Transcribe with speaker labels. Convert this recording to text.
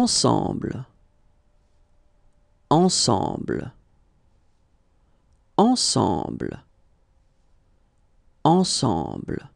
Speaker 1: ensemble, ensemble, ensemble, ensemble.